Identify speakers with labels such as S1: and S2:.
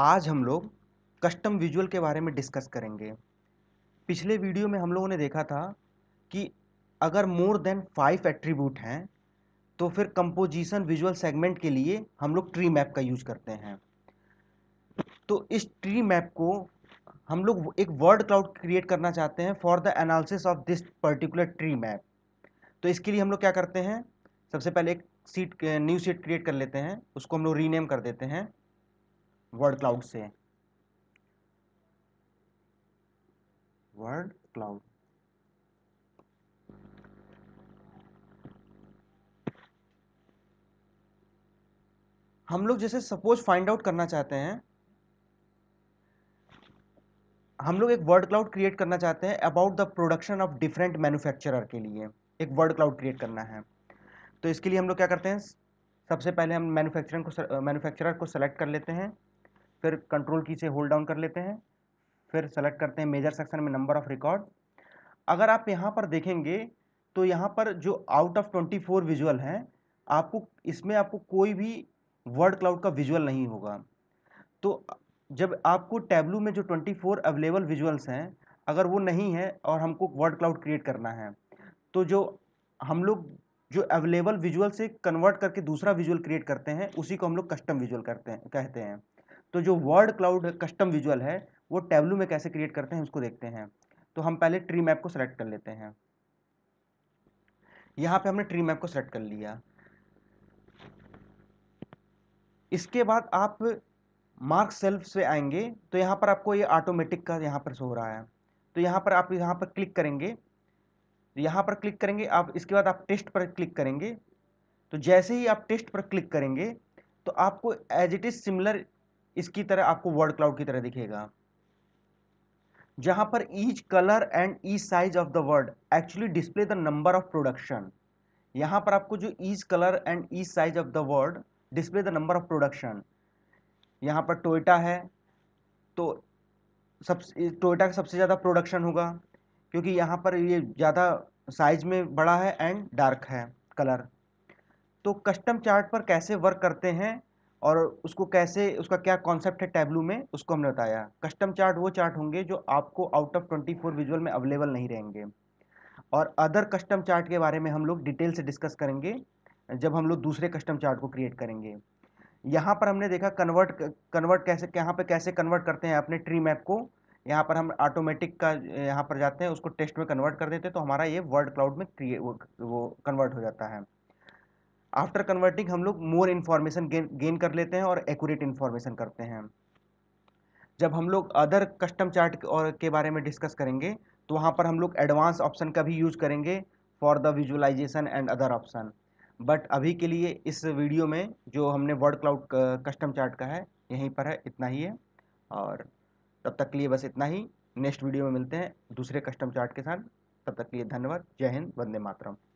S1: आज हम लोग कस्टम विजुअल के बारे में डिस्कस करेंगे पिछले वीडियो में हम लोगों ने देखा था कि अगर मोर देन फाइव एट्रीब्यूट हैं तो फिर कंपोजिशन विजुअल सेगमेंट के लिए हम लोग ट्री मैप का यूज करते हैं तो इस ट्री मैप को हम लोग एक वर्ड क्लाउड क्रिएट करना चाहते हैं for the analysis of this particular tree map तो इसके लिए हम लोग क्या करते हैं सबसे पहले एक सीट न्यू सीट क्रिएट कर लेते हैं उसको हम लोग रीनेम कर देते हैं वर्ड क्लाउड से वर्ड क्लाउड हम लोग जैसे सपोज फाइंड आउट करना चाहते हैं हम लोग एक वर्ड क्लाउड क्रिएट करना चाहते हैं about the production of different manufacturer के लिए एक वर्ड क्लाउड क्रिएट करना है तो इसके लिए हम लोग क्या करते हैं सबसे पहले हम मैन्युफैक्चरिंग को मैन्युफैक्चरर को सेलेक्ट कर लेते हैं फिर कंट्रोल की से होल्ड डाउन कर लेते हैं फिर सेलेक्ट करते हैं मेजर सेक्शन में नंबर ऑफ रिकॉर्ड अगर आप यहाँ पर देखेंगे तो यहाँ पर जो out of twenty four visual हैं आपको इसमें आपको कोई भी वर्ड क्लाउड का विजुअल नहीं होगा तो जब आपको टैबलू में जो ट्वेंटी फोर अवेलेबल विजुअल्स हैं अगर वो नहीं है और हमको वर्ड क्लाउड क्रिएट करना है तो जो हम लोग जो अवेलेबल विजुअल से कन्वर्ट करके दूसरा विजुअल क्रिएट करते हैं उसी को हम लोग कस्टम विजुअल करते हैं कहते हैं तो जो वर्ड क्लाउड कस्टम विजुअल है वो टेबलू में कैसे क्रिएट करते हैं उसको देखते हैं तो हम पहले ट्री मैप को सेलेक्ट कर लेते हैं यहाँ पे हमने ट्री मैप को सेलेक्ट कर लिया इसके बाद आप मार्क सेल्फ से आएंगे तो यहाँ पर आपको ये ऑटोमेटिक का यहाँ पर हो रहा है तो यहाँ पर आप यहाँ पर क्लिक करेंगे यहाँ पर क्लिक करेंगे आप इसके बाद आप टेस्ट पर क्लिक करेंगे तो जैसे ही आप टेस्ट पर क्लिक करेंगे तो आपको एज इट इज़ सिमिलर इसकी तरह आपको वर्ड क्लाउड की तरह दिखेगा जहां पर each colour and each size of the word actually display the number of production यहाँ पर आपको जो each colour and each size of the word display the number of production यहाँ पर टोयोटा है तो सब टोयोटा का सबसे ज़्यादा प्रोडक्शन होगा क्योंकि यहाँ पर ये ज़्यादा साइज में बड़ा है एंड डार्क है कलर तो कस्टम चार्ट पर कैसे वर्क करते हैं और उसको कैसे उसका क्या कॉन्सेप्ट है टैबलू में उसको हमने बताया कस्टम चार्ट वो चार्ट होंगे जो आपको out of twenty four visual में अवेलेबल नहीं रहेंगे और अदर कस्टम चार्ट के बारे में हम लोग डिटेल से डिस्कस करेंगे जब हम लोग दूसरे कस्टम चार्ट को क्रिएट करेंगे यहाँ पर हमने देखा कन्वर्ट कन्वर्ट कैसे यहाँ पर कैसे कन्वर्ट करते हैं अपने ट्री मैप को यहाँ पर हम ऑटोमेटिक का यहाँ पर जाते हैं उसको टेस्ट में कन्वर्ट कर देते हैं तो हमारा ये वर्ड क्लाउड में क्रिए वो, वो कन्वर्ट हो जाता है आफ्टर कन्वर्टिंग हम लोग मोर इन्फॉर्मेशन गेन कर लेते हैं और एक्यूरेट इन्फॉर्मेशन करते हैं जब हम लोग अदर कस्टम चार्ट और के बारे में डिस्कस करेंगे तो वहाँ पर हम लोग एडवांस ऑप्शन का भी यूज करेंगे for the visualisation and other option but अभी के लिए इस वीडियो में जो हमने वर्ड क्लाउड कस्टम चार्ट का है यहीं पर है इतना ही है और तब तक के लिए बस इतना ही नेक्स्ट वीडियो में मिलते हैं दूसरे कस्टम चार्ट के साथ तब तक के लिए धन्यवाद जय हिंद वंदे मातरम